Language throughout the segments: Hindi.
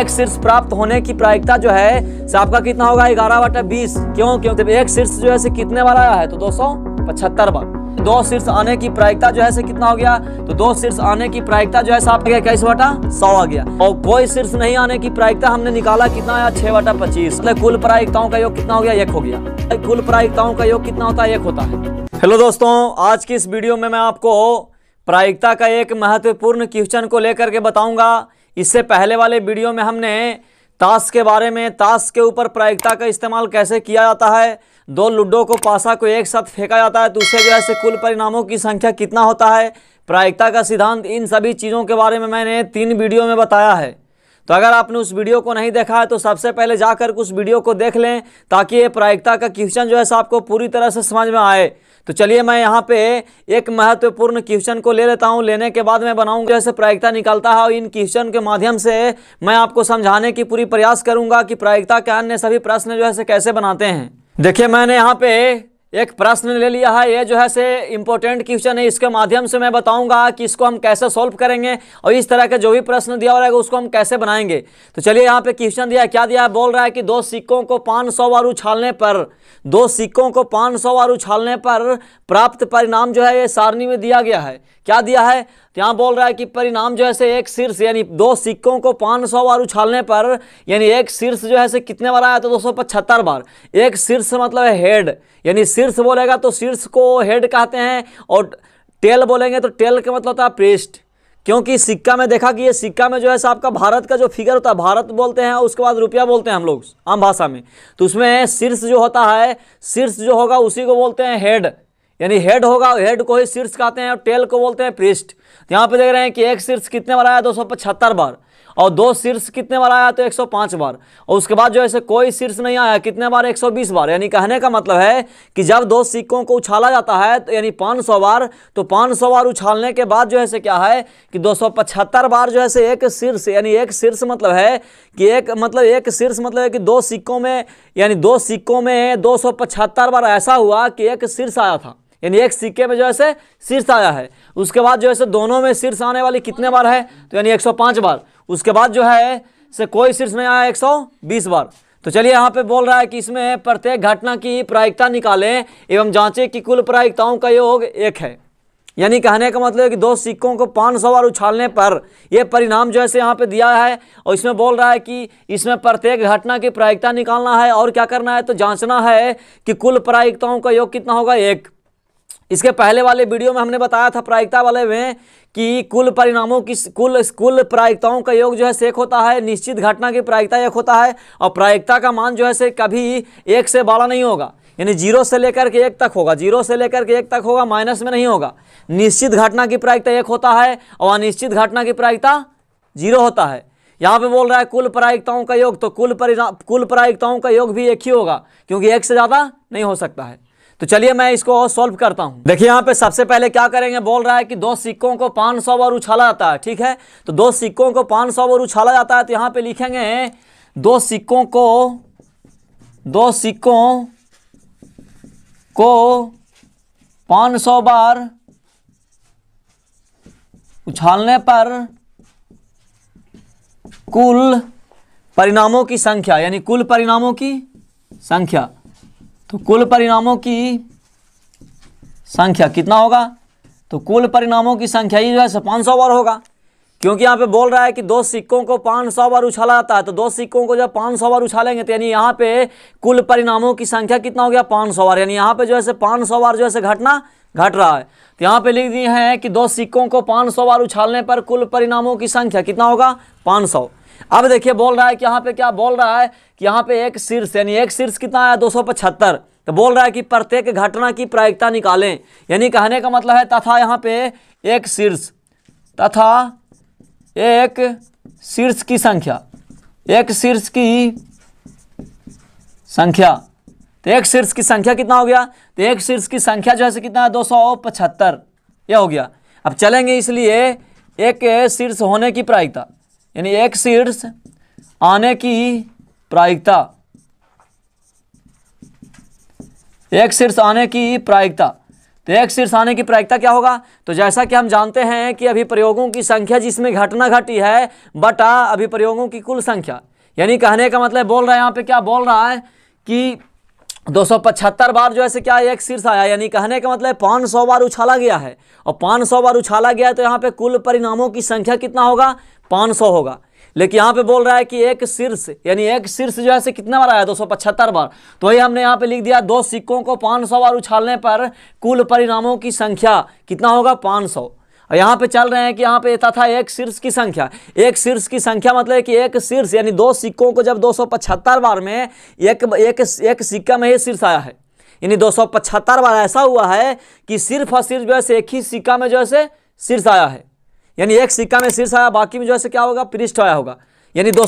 एक शीर्ष प्राप्त होने की प्रायिकता जो है आपका कितना होगा ग्यारह बटा बीस क्यों क्यों जब एक शीर्ष जो है से कितने बार आया है तो दो सौ पचहत्तर बार दो शीर्ष आने की प्रायिकता जो है से कितना हो गया तो दो शीर्ष आने की प्रायिकता जो है साफ गया इक्कीस बटा सौ आ गया और कोई शीर्ष नहीं आने की प्रायिकता हमने निकाला कितना आया छह बटा पच्चीस मतलब कुल प्रायिकताओं का योग कितना हो गया एक हो गया मतलब कुल प्रायिकताओं का योग कितना होता है एक होता है हेलो दोस्तों आज की इस वीडियो में मैं आपको प्रायिकता का एक महत्वपूर्ण क्वेश्चन को लेकर के बताऊंगा इससे पहले वाले वीडियो में हमने ताश के बारे में ताश के ऊपर प्रायिकता का इस्तेमाल कैसे किया जाता है दो लूडो को पासा को एक साथ फेंका जाता है तो उससे जो है कुल परिणामों की संख्या कितना होता है प्रायिकता का सिद्धांत इन सभी चीज़ों के बारे में मैंने तीन वीडियो में बताया है तो अगर आपने उस वीडियो को नहीं देखा है तो सबसे पहले जाकर उस वीडियो को देख लें ताकि ये प्रायिकता का क्वेश्चन जो है आपको पूरी तरह से समझ में आए तो चलिए मैं यहाँ पे एक महत्वपूर्ण क्वेश्चन को ले लेता हूँ लेने के बाद मैं बनाऊंगा जैसे प्रायिकता निकलता है और इन क्वेश्चन के माध्यम से मैं आपको समझाने की पूरी प्रयास करूंगा कि प्रायिकता के अन्य सभी प्रश्न जो है कैसे बनाते हैं देखिए मैंने यहाँ पे एक प्रश्न ले लिया है ये जो है से इम्पोर्टेंट क्वेश्चन है इसके माध्यम से मैं बताऊंगा कि इसको हम कैसे सॉल्व करेंगे और इस तरह के जो भी प्रश्न दिया रहेगा उसको हम कैसे बनाएंगे तो चलिए यहाँ पे क्वेश्चन दिया क्या दिया है बोल रहा है कि दो सिक्कों को 500 बार उछालने पर दो सिक्कों को 500 बार उछालने पर प्राप्त परिणाम जो है ये सारणी में दिया गया है क्या दिया है तो यहाँ बोल रहा है कि परिणाम जो है से एक शीर्ष यानी दो सिक्कों को 500 बार उछालने पर यानी एक शीर्ष जो है से कितने बार आया तो दो बार एक शीर्ष मतलब है हेड यानी शीर्ष बोलेगा तो शीर्ष को हेड कहते हैं और टेल बोलेंगे तो टेल का मतलब होता है प्रेस्ट क्योंकि सिक्का में देखा कि ये सिक्का में जो है आपका भारत का जो फिगर होता है भारत बोलते हैं उसके बाद रुपया बोलते हैं हम लोग आम भाषा में तो उसमें शीर्ष जो होता है शीर्ष जो होगा उसी को बोलते हैं हेड यानी हेड होगा हेड को ही शीर्ष कहते हैं और टेल को बोलते हैं पृष्ठ तो यहाँ पे देख रहे हैं कि एक शीर्ष कितने बार आया दो सौ पचहत्तर बार और दो शीर्ष कितने बार आया तो 105 बार और उसके बाद जो ऐसे कोई शीर्ष नहीं आया कितने बार 120 बार यानी कहने का मतलब है कि जब दो सिक्कों को उछाला जाता है तो यानी 500 बार तो 500 बार उछालने के बाद जो है से क्या है कि 275 बार जो है से एक शीर्ष यानी एक शीर्ष मतलब है कि एक मतलब एक शीर्ष मतलब है कि दो सिक्कों में यानी दो सिक्कों में दो बार ऐसा हुआ कि एक शीर्ष आया था यानी एक सिक्के में जो है शीर्ष आया है उसके बाद जो है दोनों में शीर्ष आने वाली कितने बार है तो यानी 105 बार उसके बाद जो है से कोई शीर्ष नहीं आया 120 बार तो चलिए यहाँ पे बोल रहा है कि इसमें प्रत्येक घटना की प्रायिकता निकालें एवं जांचें कि कुल प्रायिकताओं का योग एक है यानी कहने का मतलब है कि दो सिक्कों को पाँच सौ बार उछालने पर यह परिणाम जो है से यहाँ पे दिया है और इसमें बोल रहा है कि इसमें प्रत्येक घटना की प्रायिकता निकालना है और क्या करना है तो जांचना है कि कुल प्रायिकताओं का योग कितना होगा एक इसके पहले वाले वीडियो में हमने बताया था प्रायिकता वाले में कि कुल परिणामों की कुल कुल प्रायिकताओं का योग जो है सेक होता है निश्चित घटना की प्रायिकता एक होता है और प्रायिकता का मान जो है से कभी एक से बड़ा नहीं होगा यानी जीरो से लेकर के एक तक होगा जीरो से लेकर के एक तक होगा माइनस में नहीं होगा निश्चित घटना की प्रायिकता एक होता है और अनिश्चित घटना की प्रायिकता जीरो होता है यहाँ पे बोल रहा है कुल प्रायिकताओं का योग तो कुल परिणाम कुल प्रायिकताओं का योग भी एक ही होगा क्योंकि एक से ज़्यादा नहीं हो सकता है तो चलिए मैं इसको और सॉल्व करता हूँ देखिए यहाँ पे सबसे पहले क्या करेंगे बोल रहा है कि दो सिक्कों को पांच सौ बार उछाला जाता है ठीक है तो दो सिक्कों को पांच सौ बार उछाला जाता है तो यहाँ पे लिखेंगे दो सिक्कों को दो सिक्कों को पांच सौ बार उछालने पर कुल परिणामों की संख्या यानी कुल परिणामों की संख्या तो कुल परिणामों की संख्या कितना होगा तो कुल परिणामों की संख्या ही जो है पाँच सौ बार होगा क्योंकि यहाँ पे बोल रहा है कि दो सिक्कों को 500 बार उछाला जाता है तो दो सिक्कों को जब 500 बार उछालेंगे तो यानी यहाँ पे कुल परिणामों की संख्या कितना हो गया 500 बार यानी यहाँ पे जो है पाँच सौ बार जो है घटना घट रहा है तो यहाँ पे लिख दिए हैं कि दो सिक्कों को 500 बार उछालने पर कुल परिणामों की संख्या कितना होगा सौ अब देखिए बोल रहा है कि यहाँ पे क्या बोल रहा है कि यहाँ पे एक शीर्ष यानी एक शीर्ष कितना आया दो तो बोल रहा है कि प्रत्येक घटना की प्रायिकता निकालें यानी कहने का मतलब है तथा यहाँ पे एक शीर्ष तथा एक शीर्ष की संख्या एक शीर्ष की संख्या तो एक शीर्ष की संख्या कितना हो गया तो एक शीर्ष की संख्या जो है कितना है दो सौ पचहत्तर यह हो गया अब चलेंगे इसलिए एक शीर्ष होने की प्रायिकता यानी एक शीर्ष आने की प्रायिकता एक शीर्ष आने की प्रायिकता तो एक आने की प्रायिकता क्या होगा तो जैसा कि हम जानते हैं कि अभिप्रयोगों की संख्या जिसमें घटना घटी है बटा अभिप्रयोगों की कुल संख्या यानी कहने का मतलब बोल रहा है यहाँ पे क्या बोल रहा है कि दो सौ पचहत्तर बार जो ऐसे क्या एक शीर्ष आया यानी कहने का मतलब पाँच सौ बार उछाला गया है और पाँच सौ बार उछाला गया है तो यहाँ पे कुल परिणामों की संख्या कितना होगा पाँच सौ होगा लेकिन यहाँ पे बोल रहा है कि एक शीर्ष यानी एक शीर्ष जो है से कितना बार आया दो सौ पचहत्तर बार तो वही हमने यहाँ पे लिख दिया दो सिक्कों को पाँच सौ बार उछालने पर कुल परिणामों की संख्या कितना होगा पाँच सौ और यहाँ पे चल रहे हैं कि यहाँ पे तथा एक शीर्ष की संख्या एक शीर्ष की संख्या मतलब कि एक शीर्ष यानी दो सिक्कों को जब पचहत्तर बार में एक एक एक सिक्का में ही शीर्ष आया है यानी पचहत्तर बार ऐसा हुआ है कि सिर्फ और सिर्फ जो है एक ही सिक्का में जो है शीर्ष आया है यानी एक सिक्का में शीर्ष आया बाकी में जो है क्या होगा पृष्ठ आया होगा यानी दो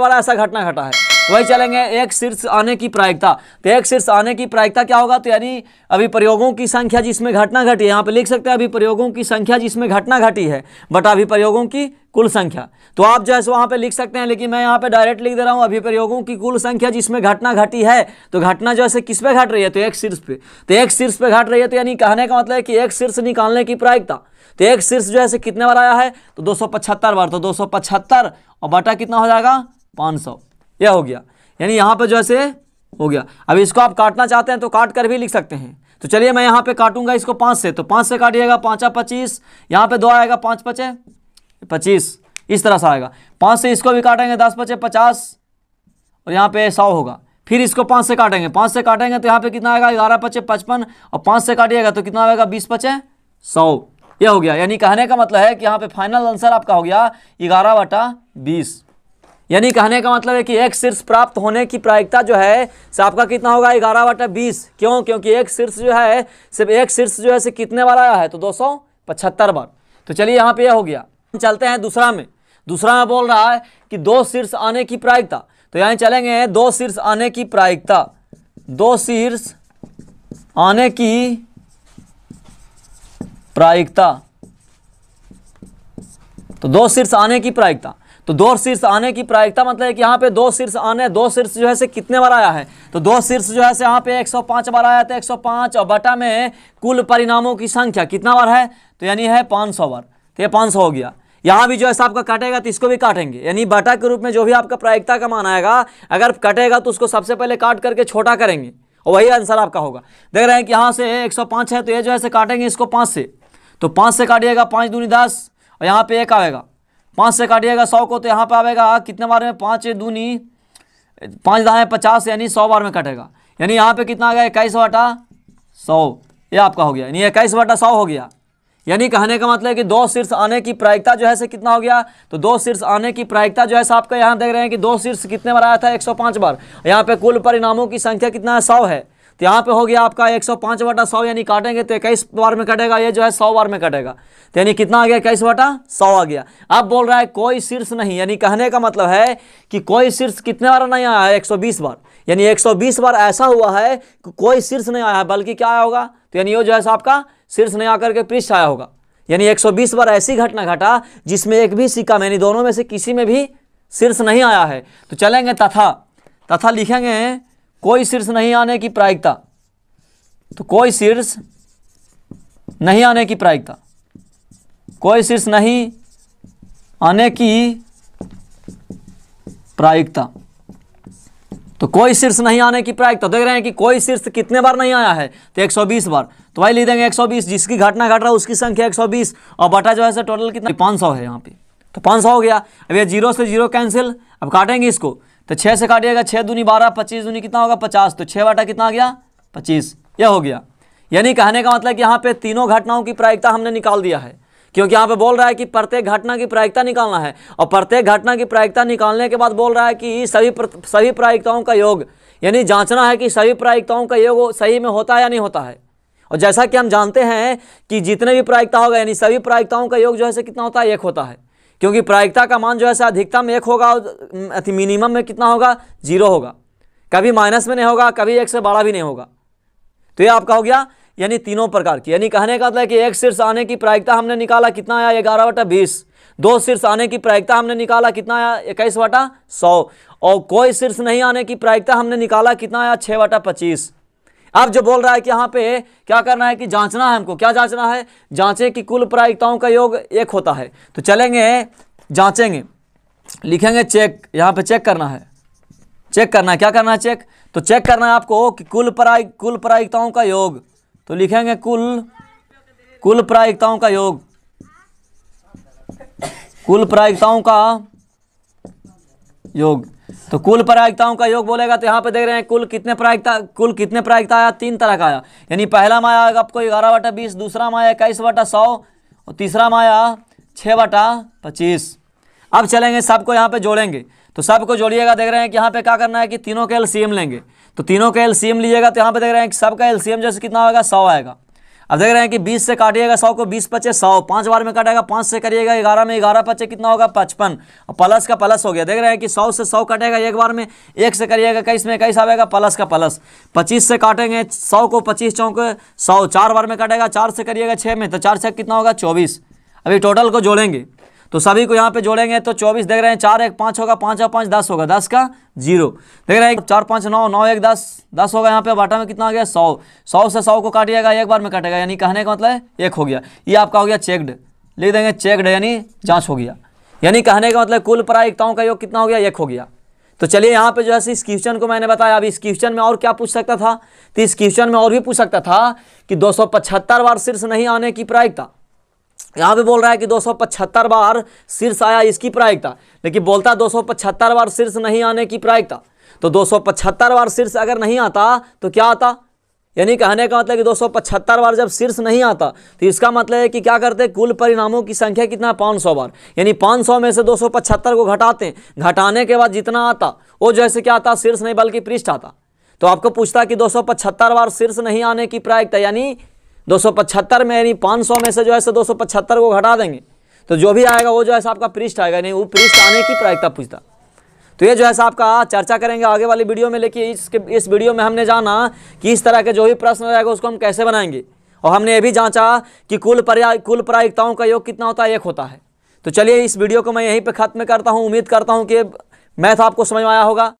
वाला ऐसा घटना घटा है वही चलेंगे एक शीर्ष आने की प्रायिकता तो एक शीर्ष आने की प्रायिकता क्या होगा तो यानी अभी प्रयोगों की संख्या जिसमें घटना घटी है यहाँ पे लिख सकते हैं अभी प्रयोगों की संख्या जिसमें घटना घटी है बट अभी प्रयोगों की कुल संख्या तो आप जो है सो वहाँ पे लिख सकते हैं लेकिन मैं यहाँ पे डायरेक्ट लिख दे रहा हूँ अभी प्रयोगों की कुल संख्या जिसमें घटना घटी है तो घटना जो है किस पे घट रही है तो एक शीर्ष पे तो एक शीर्ष पे घट रही है तो यानी कहने का मतलब है कि एक शीर्ष निकालने की प्रायिकता तो एक शीर्ष जो है कितने बार आया है तो दो बार तो दो और बटा कितना हो जाएगा पाँच यह हो गया यानी यहाँ पर जो है हो गया अब इसको आप काटना चाहते हैं तो काट कर भी लिख सकते हैं तो चलिए मैं यहाँ पे काटूंगा इसको पाँच से तो पाँच से काटिएगा पाँचा पच्चीस यहाँ पे दो आएगा पाँच पचे पच्चीस इस तरह से आएगा पाँच से इसको भी काटेंगे दस पचे पचास और यहाँ पे सौ होगा फिर इसको पाँच से काटेंगे पाँच से काटेंगे तो यहाँ पे कितना आएगा ग्यारह पचे पचपन और पाँच से काटिएगा तो कितना आएगा बीस पचे सौ यह हो गया यानी कहने का मतलब है कि यहाँ पे फाइनल आंसर आपका हो गया ग्यारह बटा बीस यानी कहने का मतलब है कि एक शीर्ष प्राप्त होने की प्रायिकता जो है आपका कितना होगा ग्यारह बटा बीस क्यों क्योंकि एक शीर्ष जो है सिर्फ एक शीर्ष जो है से कितने बार आया है तो दो सौ पचहत्तर बार तो चलिए यहाँ पे यह हो गया चलते हैं दूसरा में दूसरा में बोल रहा है कि दो शीर्ष आने की प्रायिकता तो यहाँ चलेंगे दो शीर्ष आने की प्रायिकता दो शीर्ष आने की प्रायिकता तो दो शीर्ष आने की प्रायिकता तो दो शीर्ष आने की प्रायिकता मतलब है कि यहाँ पे दो शीर्ष आने दो शीर्ष जो है से कितने बार आया है तो दो शीर्ष जो है से यहाँ पे 105 बार आया था तो 105 और बटा में कुल परिणामों की संख्या कितना बार है तो यानी है 500 बार तो ये 500 हो गया यहाँ भी जो है आपका काटेगा तो इसको भी काटेंगे यानी बटा के रूप में जो भी आपका प्रायिकता का मान आएगा अगर कटेगा तो उसको सबसे पहले काट करके छोटा करेंगे और वही आंसर आपका होगा देख रहे हैं कि यहाँ से एक है तो ये जो है से काटेंगे इसको पाँच से तो पाँच से काटिएगा पाँच दूनी दस और यहाँ पे एक आएगा पाँच से काटिएगा सौ को तो यहाँ पर आएगा कितने बार में पाँच दूनी पाँच दाए पचास यानी सौ बार में कटेगा यानी यहाँ पे कितना आ गया इक्कीस वाटा सौ ये आपका हो गया यानी इक्कीस वाटा सौ हो गया यानी कहने का मतलब है कि दो शीर्ष आने की प्रायिकता जो है से कितना हो गया तो दो शीर्ष आने की प्रायिकता जो है आपका यहाँ देख रहे हैं कि दो शीर्ष कितने बार आया था 105 बार यहाँ पे कुल परिणामों की संख्या कितना है सौ है तो यहाँ पे हो गया आपका एक सौ पाँच वाटा सौ यानी काटेंगे तो इक्कीस बार में कटेगा ये जो है सौ बार में कटेगा तो यानी कितना आ गया इक्कीस वाटा सौ आ गया अब बोल रहा है कोई शीर्ष नहीं यानी कहने का मतलब है कि कोई शीर्ष कितने बार नहीं आया है एक सौ बीस बार यानी एक सौ बीस बार ऐसा हुआ है कि कोई शीर्ष नहीं आया है बल्कि क्या आया होगा तो यानी ये जो है आपका शीर्ष नहीं आकर के पृष्ठ आया होगा यानी 120 बार ऐसी घटना घटा जिसमें एक भी सिक्का यानी दोनों में से किसी में भी शीर्ष नहीं आया है तो चलेंगे तथा तथा लिखेंगे कोई शीर्ष नहीं आने की प्रायिकता तो कोई शीर्ष नहीं आने की प्रायिकता कोई शीर्ष नहीं आने की प्रायिकता तो कोई शीर्ष नहीं आने की प्रायिकता देख रहे हैं कि कोई शीर्ष कितने बार नहीं आया है तो 120 बार तो वही लिख देंगे 120 जिसकी घटना घट रहा है उसकी संख्या 120 और बटा जो है सर टोटल कितना 500 है यहाँ पे तो 500 हो गया अब ये जीरो से जीरो कैंसिल अब काटेंगे इसको तो छः से काटिएगा छः दूनी बारह पच्चीस दूनी कितना होगा पचास तो छः वाटा कितना आ गया पच्चीस यह हो गया यानी कहने का मतलब कि यहाँ पे तीनों घटनाओं की प्रायिकता हमने निकाल दिया है क्योंकि यहाँ पे बोल रहा है कि प्रत्येक घटना की प्रायिकता निकालना है और प्रत्येक घटना की प्रायिकता निकालने के बाद बोल रहा है कि सभी प्र, सभी प्रायिकताओं का योग यानी जांचना है कि सभी प्रायिकताओं का योग सही में होता है या नहीं होता है और जैसा कि हम जानते हैं कि जितने भी प्रायिकता होगा यानी सभी प्रायिकताओं का योग जो है कितना होता है एक होता है क्योंकि प्रायिकता का मान जो है अधिकतम एक होगा अति मिनिमम में कितना होगा जीरो होगा कभी माइनस में नहीं होगा कभी एक से बड़ा भी नहीं होगा तो ये आपका हो गया यानी तीनों प्रकार की यानी कहने का मतलब कि एक शीर्ष आने की प्रायिकता हमने निकाला कितना आया ग्यारह बटा बीस दो शीर्ष आने की प्रायिकता हमने निकाला कितना आया इक्कीस बटा सौ और कोई शीर्ष नहीं आने की प्रायिकता हमने निकाला कितना आया छः बटा पच्चीस अब जो बोल रहा है कि यहाँ पे क्या करना है कि जांचना है हमको क्या जांचना है जांचे कि कुल प्रायिकताओं का योग एक होता है तो चलेंगे जांचेंगे लिखेंगे चेक यहाँ पे चेक करना है चेक करना है क्या करना है चेक तो चेक करना है आपको कि कुल प्राय कुल प्रायिकताओं का योग तो लिखेंगे कुल कुल प्रायिकताओं का योग कुल प्रायिकताओं का योग तो कुल प्रायिकताओं का योग बोलेगा तो यहाँ पे देख रहे हैं कुल कितने प्रायिकता कुल कितने प्रायिकता आया तीन तरह का आया यानी पहला माया आपको ग्यारह बटा बीस दूसरा माया इक्कीस बटा सौ और तीसरा माया छः बटा पच्चीस अब चलेंगे सबको यहाँ पे जोड़ेंगे तो सबको जोड़िएगा देख रहे हैं कि यहाँ पे क्या करना है कि तीनों के एल लेंगे तो तीनों के एल लीजिएगा तो यहाँ पे देख रहे हैं कि सबका एल जैसे कितना आएगा सौ आएगा अब देख रहे हैं कि 20 से काटिएगा सौ को 20 पचे सौ पांच बार में काटेगा पांच से करिएगा ग्यारह में ग्यारह पचे कितना होगा पचपन प्लस का प्लस हो गया देख रहे हैं कि सौ से सौ कटेगा एक बार में एक से करिएगा कई में कई आएगा प्लस का प्लस पच्चीस से काटेंगे सौ को पच्चीस चौंक सौ चार बार में काटेगा चार से करिएगा छः में तो चार से कितना होगा चौबीस अभी टोटल को जोड़ेंगे तो सभी को यहाँ पे जोड़ेंगे तो चौबीस देख रहे हैं चार एक पाँच होगा पाँच और पाँच दस होगा दस का जीरो देख रहे हैं चार पाँच नौ नौ एक दस दस होगा यहाँ पे बाटा में कितना आ गया सौ सौ से सौ को काटिएगा एक बार में काटेगा यानी कहने का मतलब एक हो गया ये आपका हो गया चेकड लिख देंगे चेकड यानी जाँच हो गया यानी कहने का मतलब कुल प्रायिकताओं का योग कितना हो गया एक हो गया तो चलिए यहाँ पे जो है इस क्वेश्चन को मैंने बताया अब इस क्वेश्चन में और क्या पूछ सकता था तो इस क्वेश्चन में और भी पूछ सकता था कि पचहत्तर बार शीर्ष नहीं आने की प्रायिकता यहाँ पे बोल रहा है कि 275 बार शीर्ष आया इसकी प्रायिकता लेकिन बोलता है दो बार शीर्ष नहीं आने की प्रायिकता तो 275 बार शीर्ष अगर नहीं आता तो क्या आता यानी कहने का मतलब कि 275 बार जब शीर्ष नहीं आता तो इसका मतलब है कि क्या करते हैं कुल परिणामों की संख्या कितना पाँच सौ बार यानी पाँच सौ में से 275 को घटाते हैं घटाने के बाद जितना आता वो जैसे क्या आता शीर्ष नहीं बल्कि पृष्ठ आता तो आपको पूछता कि दो बार शीर्ष नहीं आने की प्रायिकता यानी पचहत्तर में यानी 500 में से जो है सो पचहत्तर को घटा देंगे तो जो भी आएगा वो जो है आपका पृष्ठ आएगा नहीं वो पृष्ठ आने की प्रायिकता पूछता तो ये जो है आपका चर्चा करेंगे आगे वाली वीडियो में लेकिन इसके इस वीडियो में हमने जाना कि इस तरह के जो भी प्रश्न रहेगा उसको हम कैसे बनाएंगे और हमने ये भी जांचा कि कुल पर्याय कुल प्रायिकताओं का योग कितना होता है एक होता है तो चलिए इस वीडियो को मैं यहीं पर खत्म करता हूँ उम्मीद करता हूँ कि मैथ तो आपको समझ में आया होगा